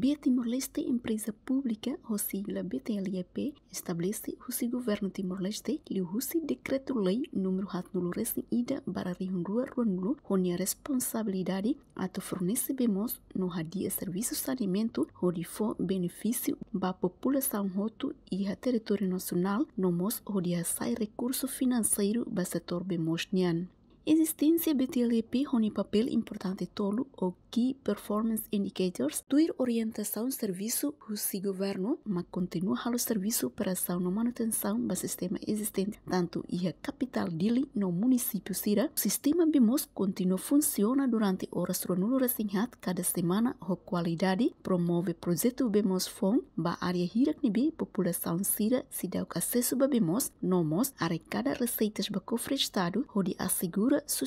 Bia Timor-Leste, empresa pública, ou sigla BTLEP, estabelece o governo Timor-Leste e o decreto-lei número 4 ida para Rihunrua Ruanulu, onde a responsabilidade ato fornecemos no radia serviços de alimento, onde for benefício para a população roto e a território nacional, nomos onde sai recurso financeiro para o setor bemosniano. Existência BTLP tem um papel importante tolo o Key Performance Indicators tuir orientação serviço se governo, mas continua halo serviço operação na manutenção do sistema existente, tanto e a capital dele no município Sira. O sistema BIMOS continua funciona durante horas ronulura singhat cada semana o qualidade, promove projeto BIMOS FON, ba área hirak população Sira se dá o acesso ba BIMOS, nomos, arrecada receitas ba cofre estado, onde assegura sustentabilidade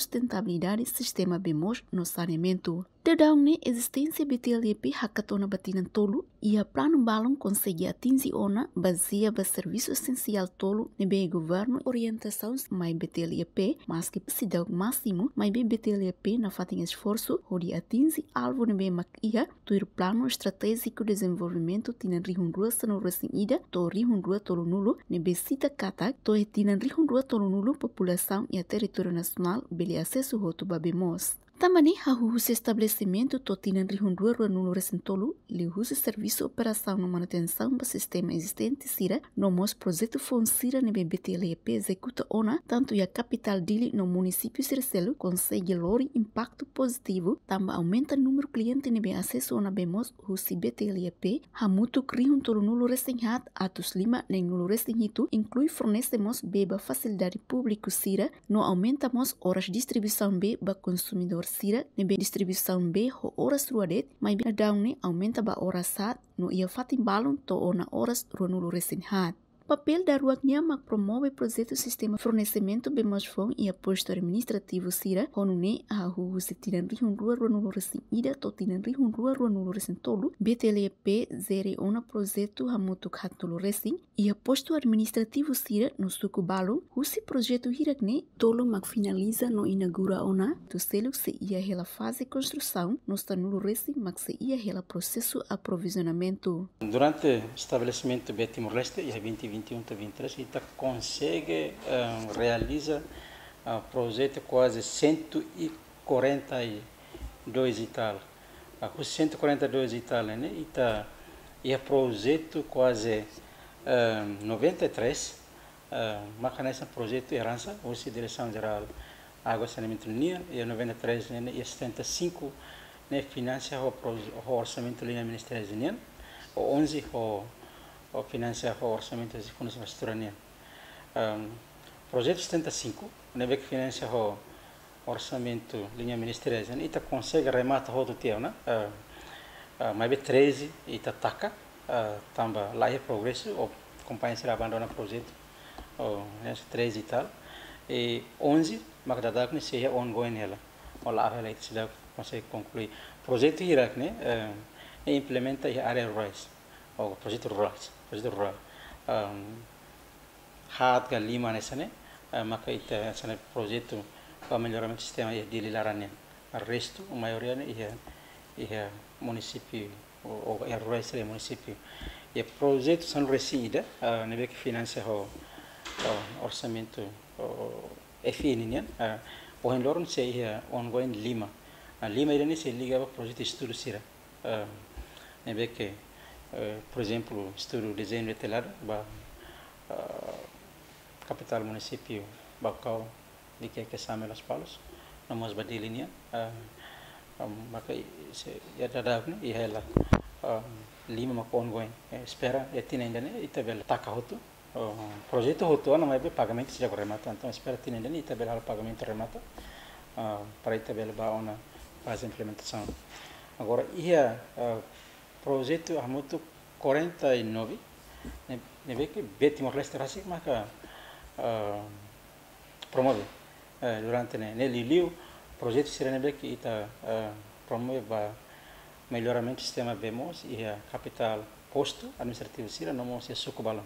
sustentabilidade, sistema bemos no saneamento. Dedang ni né, existência BTLP hakatona batinan tolu e a plano balon consegue atingir ona baseia ba serviço essencial tolo nebe governo orientações mais BTLP, mas que precisa máximo mais BTLP na fatem esforço onde atinge alvo nebe maquia tuir plano estratégico de desenvolvimento tina rihundrua sanoro ida to rihundrua tolo nulo nebe sita kata to tina rihundrua tolo nulo população e território nacional bele acesso roto babemos. Também há o estabelecimento totina de Honduras no Resentolo, lhe usa serviço operação e manutenção do sistema existente Sira, no mos projeto Fonsira na BTLP executa ONA, tanto a capital dele no município Circelo, consegue lori impacto positivo, também aumenta o número de clientes na acesso a bemos o CBTLP, há muito criam tolo no Resenhat, atos Lima nem no inclui fornecemos beba facilidade público Sira, não aumentamos horas de distribuição beba consumidor sira nebe Distribusi be ho Oras rua det, mai be na daune aumenta ba oras saat no ia fatim balon to ona horas rua nulu hat. O papel da Rua promove o projeto Sistema Fornecimento de Masfon e Aposto Administrativo Sira, Conune, Ahu, Setinan Rihun Rua Rua Nulurecin Ida, Totinan Rihun Rua Rua Nulurecin Tolu, BTLP 01 Projeto Hamutu Khatulurecin e Aposto Administrativo Sira no Suku Balu, Husi Projeto Hiragne, Tolu Mac finaliza no inaugura Ona, do selo se ia rela fase construção, no Stanulurecin Mac se ia rela processo aprovisionamento. Durante o estabelecimento B Timor-Leste e a 20 2021 até 2023, está consegue um, eh, realiza um eh, projeto quase 142 e tal. Ah, Com 142 e tal, né? E tá, e é projeto quase um, 93, uh, macanessa projeto herança, ou se direção geral água saneamento linha, e 93 é né? e 75 é né, financia o, o orçamento linha ministério, de linha 11 o ou financiamento ou orçamento e Fundos Vasturanianos. Um, projeto 75, onde é que Finanças ou Orçamento, linha ministeriais, né? e tá consegue rematar o do teu, né? Uh, uh, mais 13 e tá taca, uh, tamba lá é progresso, ou companhia será abandona o projeto, ou né, 13 e tal, e 11, mas da DAC, seja ongoing ela, ou lá ela se dá consegue concluir. Projeto Iraque, né? Uh, implementa a área rurais, ou projeto rurais. ojidurra haat gallimane sene maka itta sene progettu o ka del sistema di Lilarania al resto o iya iya munisipi o e resto dei municipi e progetto sono reside ne vek finanza ho orçamento e fininia o in loro se e ongoing lima lima irene se liga progetto studio sira ne vek Eh, por exemplo, estudo desenho detalhado ba ah, capital município Bakau di kaya kasama Las Palos namas ba dilinya maka ya dadag ni ihela lima maka ongoing eh, espera ya tinendane né, itabel o ah, projeto ah, não é mai pagamento já remata então espera tinendane né, itabel o pagamento remata para a ba ona faz implementação agora ia projeto Armuto 49, neve que Timor-Leste Rasik maka uh, promove eh, durante né, ne Liliu, projeto Sirenebe que ita ah, uh, ba melhoramento do sistema vemos e a capital posto administrativo Sira, não se sucubalão.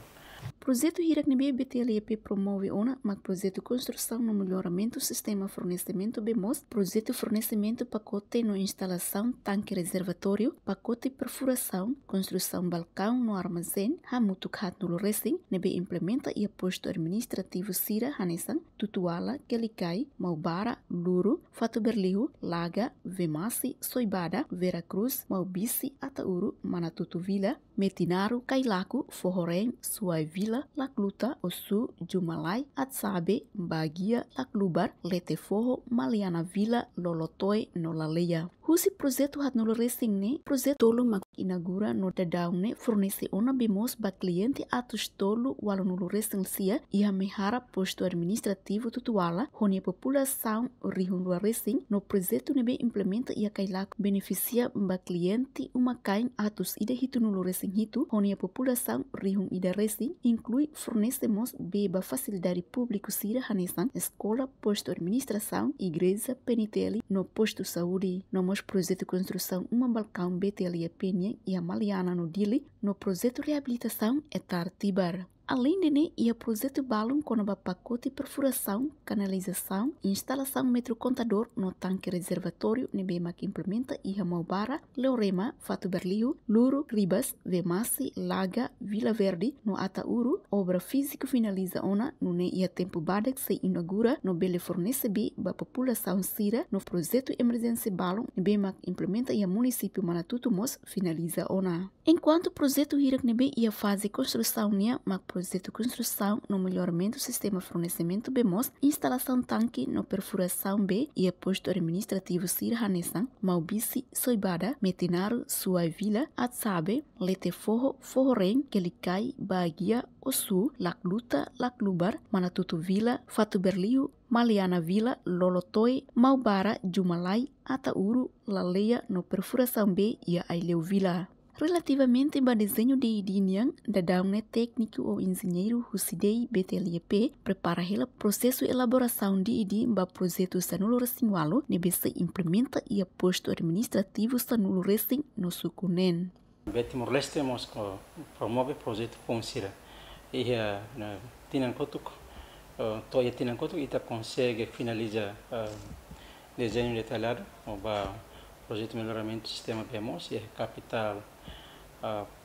Projeto Hiracnibia é BTLP promove ONA, mas projeto construção no melhoramento do sistema fornecimento BEMOS, projeto fornecimento pacote no instalação tanque reservatório, pacote perfuração, construção balcão no armazém, hamutukat no racing, nebe implementa e aposto administrativo Sira Hanesan, Tutuala, Kelikai, Maubara, Luru, Fatu Berliu, Laga, Vemasi, Soibada, Veracruz, Maubici, Atauru, Manatutu Vila, Metinaru, Kailaku, Fororém, Suai Vila, lakluta osu jumalai atsabe bagia laklubar letefoho maliana vila Lolotoe nolaleya. Husi projeto hat nul racing ne, projeto tolo mak inagura no da daune fornece ona bimos ba cliente atus tolo walo nul racing sia ia a mehara posto administrativo tutuala, honi a população rihun do racing no projeto nebe implementa ia a kailak beneficia ba cliente uma kain atus ida hitu nul racing hitu, honi a população rihun ida racing inclui fornecemos beba facilidade público sira hanesan, escola, posto administração, igreja, peniteli, no posto saúde, no os projetos de construção uma balcão BTL Penha e a Maliana no Dili, no projeto de reabilitação Etar é Tartibar. Além de NE, ia projeto balão com o pacote perfuração, canalização e instalação metrocontador no tanque reservatório bem que implementa e Ramaubara, Leorema, Fato Berlio, Luro, Ribas, Vemassi, Laga, Vila Verde, no Atauru, obra física finaliza ona no NE ia tempo Badex se inaugura no Bele fornece B ba população Sira no projeto emergência balão Nebema implementa e a município Manatutumos finaliza ona. Enquanto o projeto Hiragnebi ia fazer construção nia, né? mas projeto construção no melhoramento do sistema fornecimento BMOS, instalação tanque no perfuração B e a posto administrativo Sir Hanesan, Maubisi, Soibada, Metinaro, Suavila, Atsabe, Leteforro, Forren, Kelikai, Bagia, Osu, Lakluta, Laklubar, Manatutu Vila, Berliu, Maliana Vila, Lolotoi, Maubara, Jumalai, Atauru, Laleia no perfuração B e a Aileu Vila. Relativamente ao desenho de Dinian, da é técnico ou engenheiro Husidei BTLP, prepara o processo de elaboração de ID para projeto Sanulo Sinwalo, deve ser implementa e aposto administrativo Sanulo Racing no Sucunen. Timor Leste Moscou promove projeto Consira e a Tinankotuk, Toya Tinankotuk, e consegue finalizar desenho detalhado para projeto de melhoramento do sistema PMOS e capital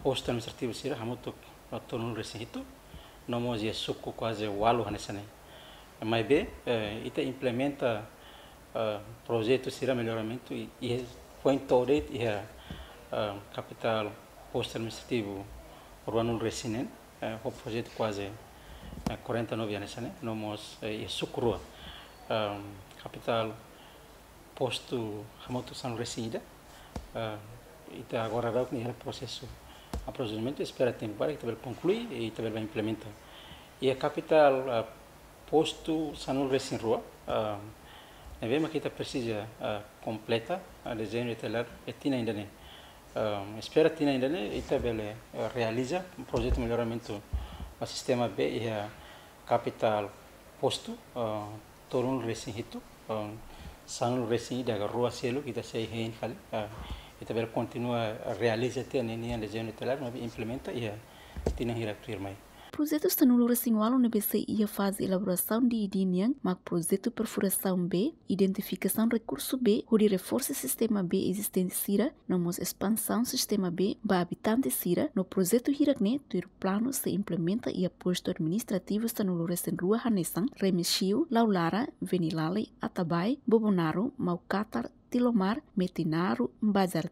posto administrativo sira hamutuk tonu resin hitu nomo je suku quase walu hanesane mas be ita implementa projeto sira melhoramento e foi todo e capital posto administrativo urbano resinen o projeto quase 49 anos né nomos e sucrua capital posto hamutuk san resinida eta então, agora dauk ni processo a procedimento espera tempo para que também conclui e também vai implementar e a capital a posto Sanul Vesin Rua a mesma que está precisa a, completa a desenho telar, e é tina ainda nem espera tina ainda nem e também realiza um projeto de melhoramento do sistema B e a capital posto uh, Torun Vesin Hito um, Sanul Vesin da Rua Cielo que está sem reinfale uh, também continua a realizar até a nenhuma legião tutelar, mas implementa e a tina hierarquia o Projeto está no lugar assim, NBC e a fase de elaboração de idinian, mas projeto perfuração B, identificação recurso B, de reforço sistema B existente Sira, nomos expansão sistema B para habitante Sira, no projeto Hiracne, do plano se implementa e aposto administrativo está no lugar sem assim, rua Hanesan, Remexiu, Laulara, Venilale, Atabai, Bobonaro, Maucatar, Tilomar, Metinaru,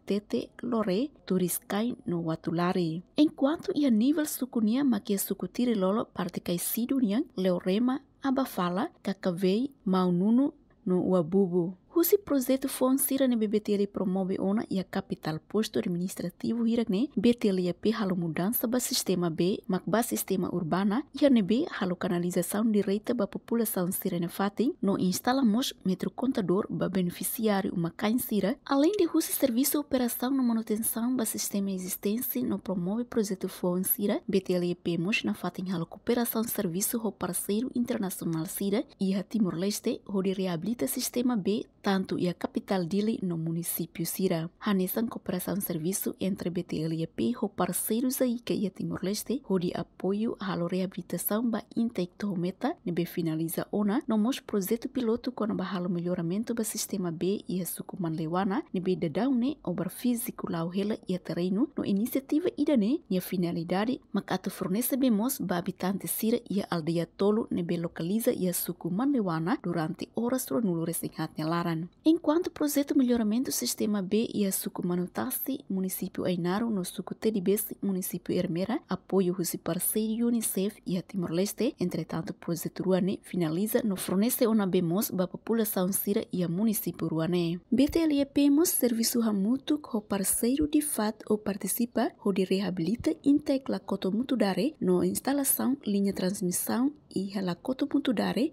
Tete, Lore, Turiscai no Watulari. Enquanto ia nível sucunia maquia sucutiri lolo parte cai sidunian, leorema, abafala, cacavei, Maununu, no uabubu. Husi projeto financiran BBTL promove ona ia capital posto administrativo hirakne betele ia pe halo mudança ba sistema B, mak ba sistema urbana ia ne B halo canalização direita ba população sirene fatin no instalamos metro contador ba beneficiário uma sira além de Husi serviço operação no manutenção ba sistema existente no promove projeto financira betele ia pe mos na fatin halo cooperação serviço ho parceiro internacional sira ia Timor-Leste ho de reabilita sistema B tanto e a capital dele no município Sira. Hanesan cooperação serviço entre BTLP e parceiros aí que é Timor-Leste, onde apoio à reabilitação ba intecto meta, nebe finaliza ona, no mos projeto piloto com bahalo melhoramento ba sistema B e a manlewana lewana, nebe dadaune obar físico lau hela e a terreno, no iniciativa idane e a finalidade, makato fornece bemos ba habitante Sira e a aldeia Tolo, nebe localiza e a manlewana lewana durante horas tronulores em Hatnelara. Pernambucano. Enquanto o projeto Melhoramento do Sistema B e a Suco Manutasse, município Ainaro, no Suco Tedibese, município Hermera, apoio o Parceiro, Unicef e a Timor-Leste, entretanto o projeto Ruane finaliza no fornece uma bemos para a população Cira e a município Ruane. BTLE PEMOS, serviço ramuto, que parceiro de fato ou participa, ou de reabilita, intecla Cotomutudare, no instalação, linha transmissão e a Halakoto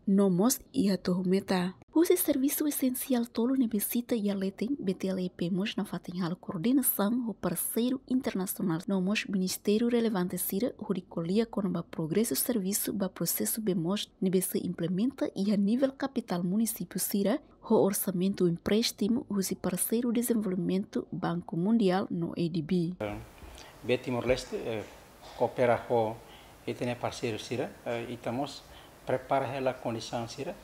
no Nomos e a Atohumeta. O serviço essencial todo necessita e alertem BTLEP mos na a coordenação o parceiro internacional no mos ministério relevante sira huricolia com ba progresso serviço ba processo bemos na implementa e a nível capital município sira o orçamento empréstimo use parceiro desenvolvimento Banco Mundial no ADB. Be Timor-Leste eh, coopera com e parceiro sira eh, e estamos preparar a condição sira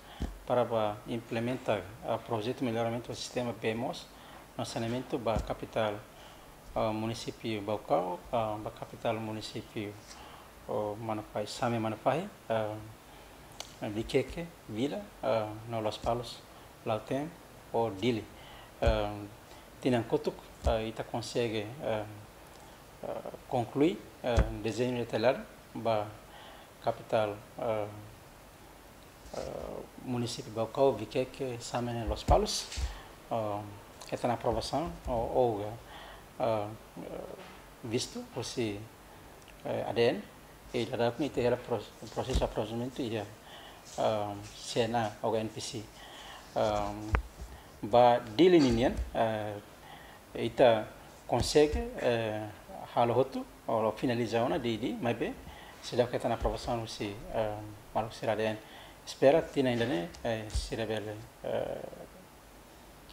para implementar o projeto de melhoramento do sistema BMOS no saneamento da capital uh, município Baucau, uh, da capital município uh, Manapai, Same Manapai, uh, Biqueque, Vila, uh, no Los Palos, Lautem ou Dili. Uh, Tinancotuc, uh, Ita tá consegue uh, uh, concluir uh, desenho detalhado da capital uh, uh, município de Gocalvi quer que é examine é Los palos, uh, que está na aprovação, ou, ou ah, visto, ou se ADN, e dará comitê o processo de aprovamento e uh, Sena é ou NPC. Um, ba dili ninian uh, ita tá, consegue uh, eh, halo hotu ou finalizar uma didi, mas bem, se dá que está na aprovação se uh, maluco será dentro. Espera-te ainda, né? É, cerebelo. Uh,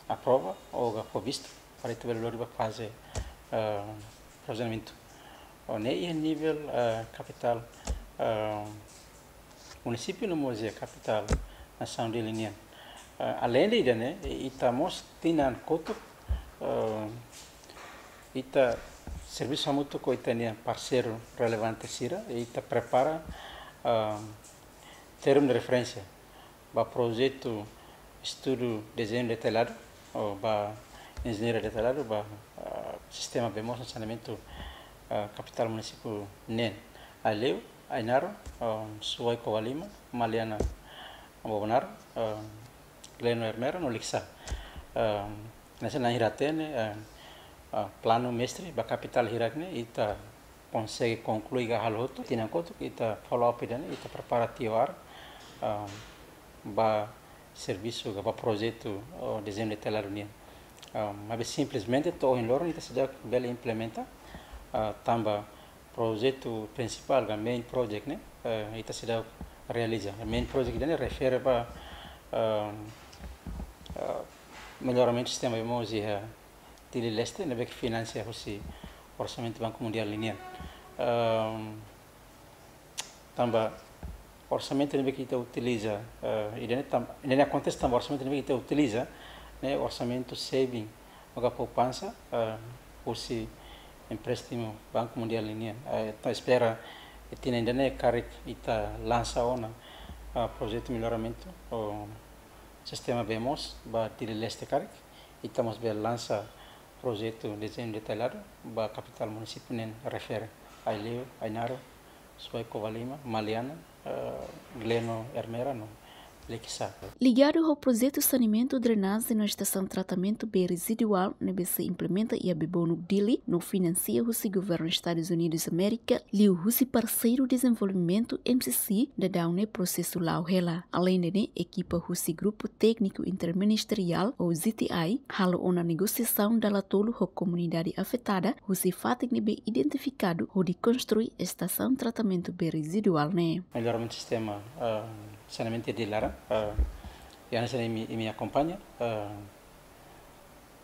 a prova ou a provista para tu valor para fazer uh, eh, provisionamento. O né, nível eh, capital uh, município no museu capital nação de linha. Uh, além disso, né, estamos tendo coto uh, ita tá, serviço muito coitania parceiro relevante sira e está prepara uh, termo de referência para projeto estudo desenho detalhado ou para engenharia detalhado para uh, sistema bemos saneamento uh, capital município nen aleu ainaro um, suai kowalima maliana bobonar um, hermero no lixa um, na hiratene um, uh, plano mestre para capital hirakne ita tá, consegue concluir a haloto tinha conta que ita tá follow up ita tá preparativo ar ba serviço é ba projeto o desenho de tela unia mas é simplesmente to em loro nita sejak bela implementa uh, tamba projeto principal ga é main project né uh, ita sejak realiza main project dene né? refere ba uh, uh, melhoramento do sistema emoji uh, tili leste ne né? bek financia hosi orçamento banco mundial linear uh, tamba orçamento NBQT utiliza, uh, ele, tam, ele acontece também, orçamento NBQT utiliza, né, orçamento saving, uma poupança, uh, por si empréstimo Banco Mundial linha, uh, eh, então espera tinha ainda né carrec ita tá, lança ona uh, projeto melhoramento o sistema BMOS ba tire leste e estamos bem lança projeto desenho detalhado ba capital município nem né, refere a Ileu, a Inaro, Sueco Valima, Maliana, Eh, gleno Leno Hermera, no. Ligado ao projeto de Saneamento e Drenagem na Estação de Tratamento B Residual, a BC implementa e a no Dili no financia o governo dos Estados Unidos da América, e o Rússia Parceiro Desenvolvimento MCC da Down Processo Laurela. Além de né, equipa o Grupo Técnico Interministerial, ou ZTI, halo na negociação da Latolo com a comunidade afetada, Rússia Fatig be identificado de construir a Estação de Tratamento B Residual. Né? Melhoramento sistema. Uh... Ah, sinceramente é de Lara. Uh, e a é minha me, é me acompanha. Uh, ah.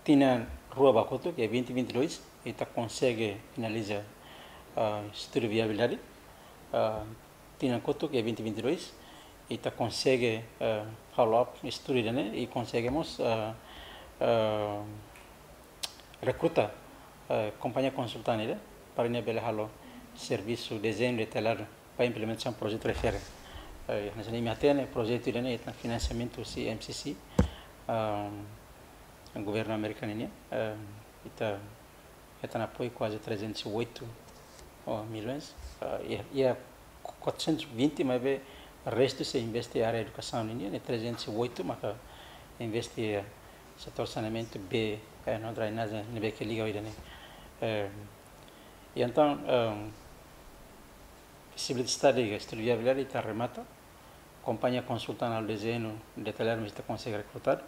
tinha Rua Bacoto, que é 2022, e tá consegue finalizar uh, estudo de viabilidade. Uh, ah. tinha Coto, que é 2022, e tá consegue uh, follow-up estudo, né? E conseguimos uh, uh, recrutar uh, companhia consultante né? para o serviço de desenho telar para implementação um projeto referente. احنا شغالين مهتين projeto ديالنا financiamento do سي ام سي سي governo americano está está apoio quase 308 milhões e é 420 mas o resto se investe área educação linha né 308 mas investe setor saneamento B não dá nada nem bem que liga hoje né eh, e então eh, possibilidade de estar liga estudo viabilidade está remata compagnie consultant al desenu de teler mister conseil recrutat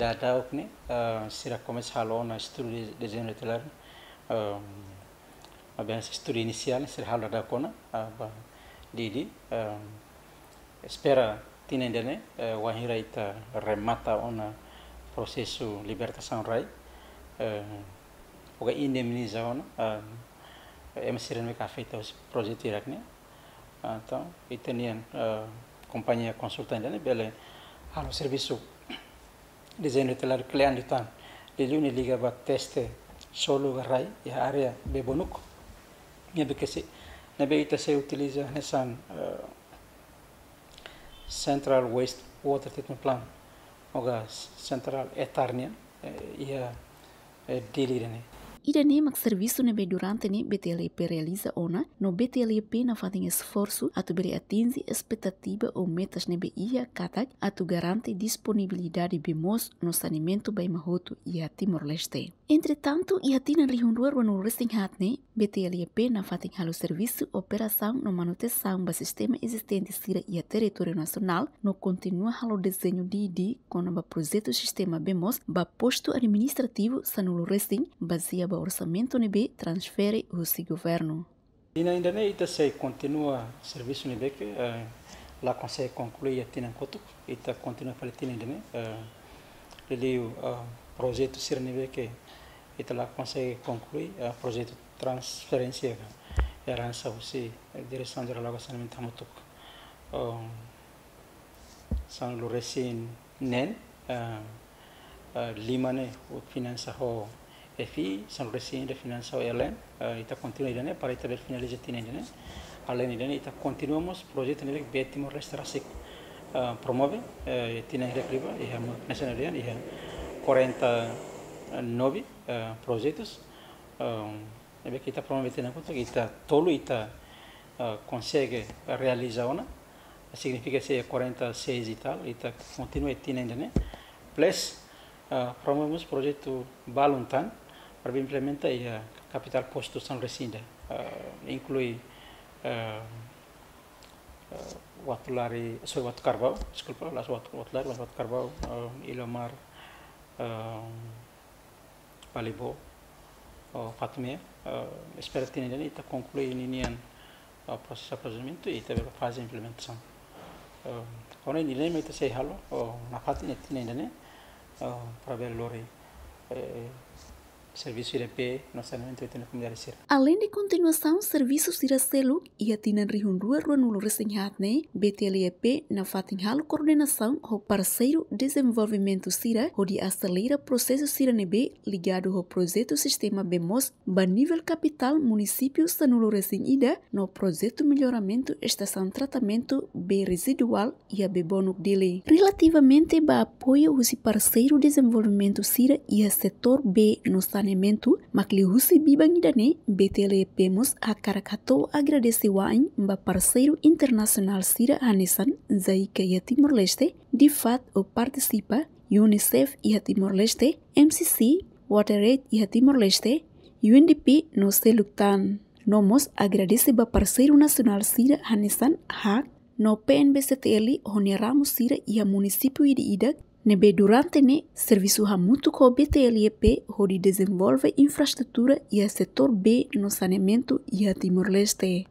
da da okne euh sira commerce halon a studi desenu de teler euh abian studi inicial sira halon da kona uh, ba didi euh espera tinen dene euh wa ita uh, remata ona uh, prosesu libertasan rai euh oga indemniza ona euh em sira me ka feita os projetirak ne companhia consultante ne bele ano serviço desenho telar cliente tan leluni liga para teste solo e ya área de bonuco. bekese ne beita se utiliza nessa uh, eh, Central Waste Water Treatment Plant oga Central e a eh, eh, dilirene Ida nemak serviço nebe durante ne BTLP realiza ona, no BTLP na fazem esforço a tu bere atinge expectativa ou metas nebe ia katak a tu garante disponibilidade bemos no saneamento bem mahoto e a Timor-Leste. Entretanto, ia tina rihundua no Rissinhatne, a na fatem halo serviço, operação no manutenção do sistema existente sira e território nacional, no continua halo desenho de ID com o projeto sistema BEMOS, ba posto administrativo sanulo resting, baseia ba orçamento nebe transfere o si governo. E na ainda nem ita se continua serviço nebe que uh, lá consegue concluir tá, a tina coto, ita continua para tina ainda nem, uh, ele o uh, eh, projeto sira nebe que italah consegue conclui o eh, projeto de transferência ya, era ya, ansa usi eh, direção de logo san minta mutuk san luresin nen eh, lima ne o finança ho efi san luresin de finança o elen ita continua idane para ita ver finaliza tine idane alen idane ita continuamos projeto betimo restarasik promove ya tine idane priva iha nacionalian iha 40 Eh, nove uh, projetos um, eh, que está prometendo que está tolo e está uh, eh, consegue realizar uma significa ser 46 e tal e tá continua tendo né plus uh, promovemos projeto Baluntan para implementar a capital posto São Recinda uh, inclui uh, uh, watu lari so desculpa lá watu lari watu carvão uh, ilomar uh, pallibo fatme espero que ainda está concluir ninian o processo de aproveitamento e também a fase de implementação quando ele nem está se halo na fatina ainda né para ver lori Serviço IRP, nacionalmente 80 comunidades sir. Além de continuação, serviços ira e ia Tina rihun rua rua nulo resenhatne, BTLEP, na fatinhal coordenação o parceiro desenvolvimento sira, onde acelera processo sira nebe ligado ao projeto sistema BEMOS, ba nível capital município sanulo resenhida, no projeto melhoramento estação tratamento B residual ia bebonuk dele. Relativamente ba apoio o parceiro desenvolvimento sira ia setor B no San ane mentu maklihusi bibangidane betele pemus akarakato wain mba parceiro internasional sira anesan zaika ya Timor Leste di fat o participa UNICEF ya Timor Leste MCC Water Aid ya Timor Leste UNDP no seluktan nomos agradece ba parceiro nasional sira anesan hak no honi honiramos sira ia munisipu de Idak Durante ne serviço a muito com o BTLEP, onde desenvolve infraestrutura e a setor B no saneamento e a Timor-Leste.